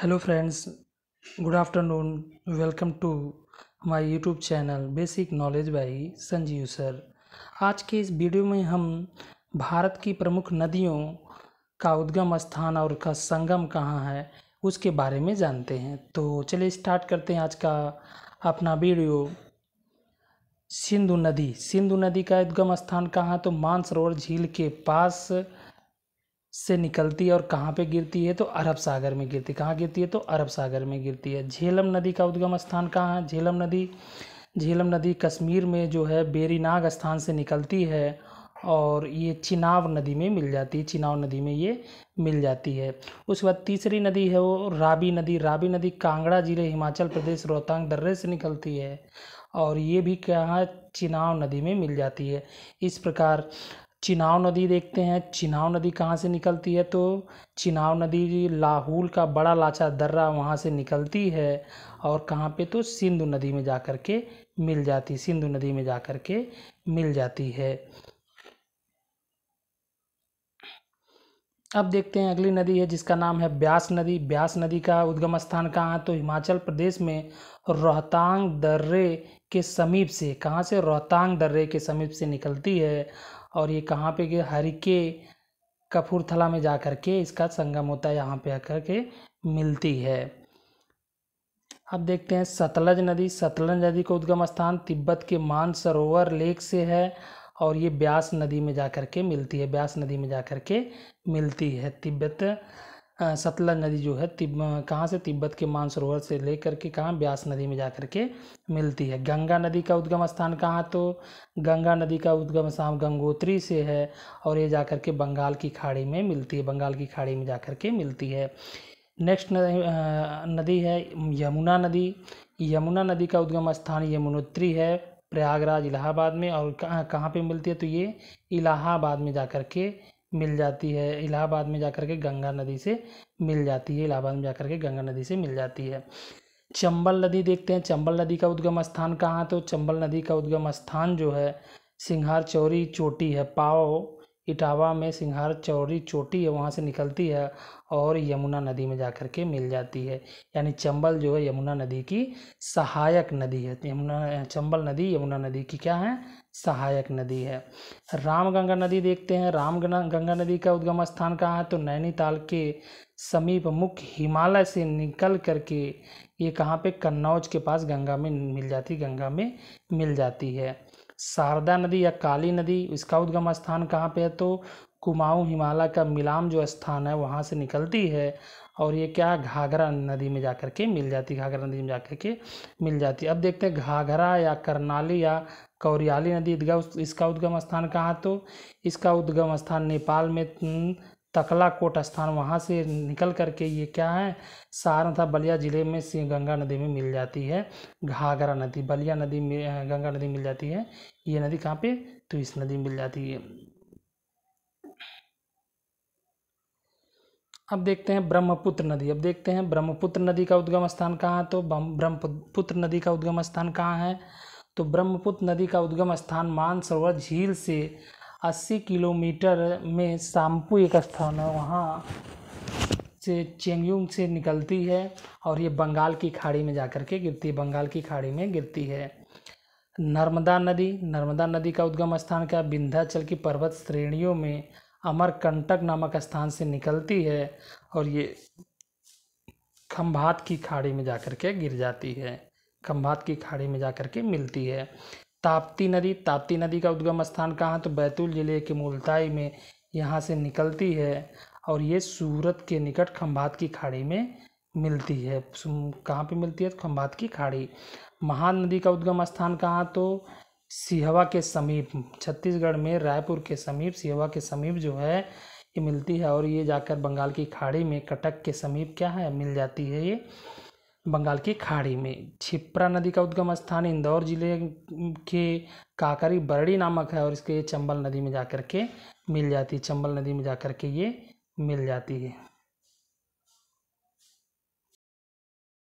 hello friends good afternoon welcome to my YouTube channel basic knowledge by Sanjeev sir आज के इस video में हम भारत की प्रमुख नदियों का उद्गम स्थान और का संगम कहाँ है उसके बारे में जानते हैं तो चलिए स्टार्ट करते हैं आज का अपना वीडियो सिंधु नदी सिंधु नदी का उद्गम स्थान कहाँ तो मानसरोवर झील के पास से निकलती है और कहाँ पे गिरती है तो अरब सागर में गिरती है कहाँ गिरती है तो अरब सागर में गिरती है झेलम नदी का उद्गम स्थान कहाँ है झेलम नदी झेलम नदी कश्मीर में जो है बेरीनाग स्थान से निकलती है और ये चिनाव नदी में मिल जाती है चिनाव नदी में ये मिल जाती है उसके बाद तीसरी नदी है वो राबी नदी राबी नदी कांगड़ा जिले हिमाचल प्रदेश रोहतांग दर्रे से निकलती है और ये भी क्या है चिनाव नदी में मिल जाती है इस प्रकार चिनाव नदी देखते हैं चिनाव नदी कहाँ से निकलती है तो चिनाव नदी लाहौल का बड़ा लाचा दर्रा वहाँ से निकलती है और कहाँ पे तो सिंधु नदी में जा कर के मिल जाती सिंधु नदी में जा कर के मिल जाती है अब देखते हैं अगली नदी है जिसका नाम है ब्यास नदी ब्यास नदी का उद्गम स्थान कहाँ है तो हिमाचल प्रदेश में रोहतांग दर्रे के समीप से कहाँ से रोहतांग दर्रे के समीप से निकलती है और ये कहाँ पे गया हरिके कपूरथला में जा कर के इसका संगम होता है यहाँ पे आकर के मिलती है अब देखते हैं सतलज नदी सतलज नदी का उद्गम स्थान तिब्बत के मानसरोवर लेक से है और ये ब्यास नदी में जा कर के मिलती है ब्यास नदी में जा कर के मिलती है तिब्बत सतलज नदी जो है तिब कहाँ से तिब्बत के मानसरोवर से लेकर के कहाँ ब्यास नदी में जा कर के मिलती है गंगा नदी का उद्गम स्थान कहाँ तो गंगा नदी का उद्गम स्थान गंगोत्री से है और ये जा कर के बंगाल की खाड़ी में मिलती है बंगाल की खाड़ी में जा कर के मिलती है नेक्स्ट नदी है यमुना नदी यमुना नदी का उद्गम स्थान यमुनोत्री है प्रयागराज इलाहाबाद में और कहाँ कहाँ पे मिलती है तो ये इलाहाबाद में जा कर के मिल जाती है इलाहाबाद में जाकर के गंगा नदी से मिल जाती है इलाहाबाद में जाकर के गंगा नदी से मिल जाती है चंबल नदी देखते हैं चंबल नदी का उद्गम स्थान कहाँ तो चंबल नदी का उद्गम स्थान जो है सिंघार चौरी चोटी है पाओ इटावा में सिंघार चौरी चोटी है वहाँ से निकलती है और यमुना नदी में जा कर के मिल जाती है यानी चंबल जो है यमुना नदी की सहायक नदी है तो यमुना चंबल नदी यमुना नदी की क्या है सहायक नदी है रामगंगा नदी देखते हैं राम गंगा नदी का उद्गम स्थान कहाँ है तो नैनीताल के समीप मुख्य हिमालय से निकल करके ये कहाँ पे कन्नौज के पास गंगा में मिल जाती गंगा में मिल जाती है शारदा नदी या काली नदी इसका उद्गम स्थान कहाँ पे है तो कुमाऊँ हिमालय का मिलाम जो स्थान है वहाँ से निकलती है और ये क्या घाघरा नदी में जा कर के मिल जाती घाघरा नदी में जा कर के मिल जाती अब देखते हैं घाघरा या करनाली या कौरियाली नदी इसका उद्गम स्थान कहाँ तो इसका उद्गम स्थान नेपाल में तकला कोट स्थान वहाँ से निकल करके ये क्या है सारण था बलिया ज़िले में से गंगा नदी में मिल जाती है घाघरा नदी बलिया नदी में गंगा नदी मिल जाती है ये नदी कहाँ पे तो इस नदी मिल जाती है अब देखते हैं ब्रह्मपुत्र नदी अब देखते हैं ब्रह्मपुत्र नदी का उद्गम स्थान कहाँ तो ब्रह्मपुत्र नदी का उद्गम स्थान कहाँ है तो ब्रह्मपुत्र नदी का उद्गम स्थान मानसरोवर झील से अस्सी किलोमीटर में शाम्पू एक स्थान है वहाँ से चेंगयुंग से निकलती है और ये बंगाल की खाड़ी में जा कर के गिरती है बंगाल की खाड़ी में गिरती है नर्मदा नदी नर्मदा नदी का उद्गम स्थान क्या विंध्याचल की पर्वत श्रेणियों में अमरकंटक नामक स्थान से निकलती है और ये खम्भात की खाड़ी में जा कर के गिर जाती है खम्भात की खाड़ी में जा कर के मिलती है ताप्ती नदी ताप्ती नदी का उद्गम स्थान कहाँ तो बैतूल ज़िले के मुलताई में यहाँ से निकलती है और ये सूरत के निकट खम्भात की खाड़ी में मिलती है कहाँ पे मिलती है तो खम्भात की खाड़ी महान नदी का उद्गम स्थान कहाँ तो सिहवा के समीप छत्तीसगढ़ में रायपुर के समीप सिहवा के समीप जो है ये मिलती है और ये जाकर बंगाल की खाड़ी में कटक के समीप क्या है मिल जाती है ये बंगाल की खाड़ी में छिप्रा नदी का उद्गम स्थान इंदौर जिले के काकरी बरड़ी नामक है और इसके चंबल नदी में जाकर के मिल जाती है चंबल नदी में जाकर के ये मिल जाती है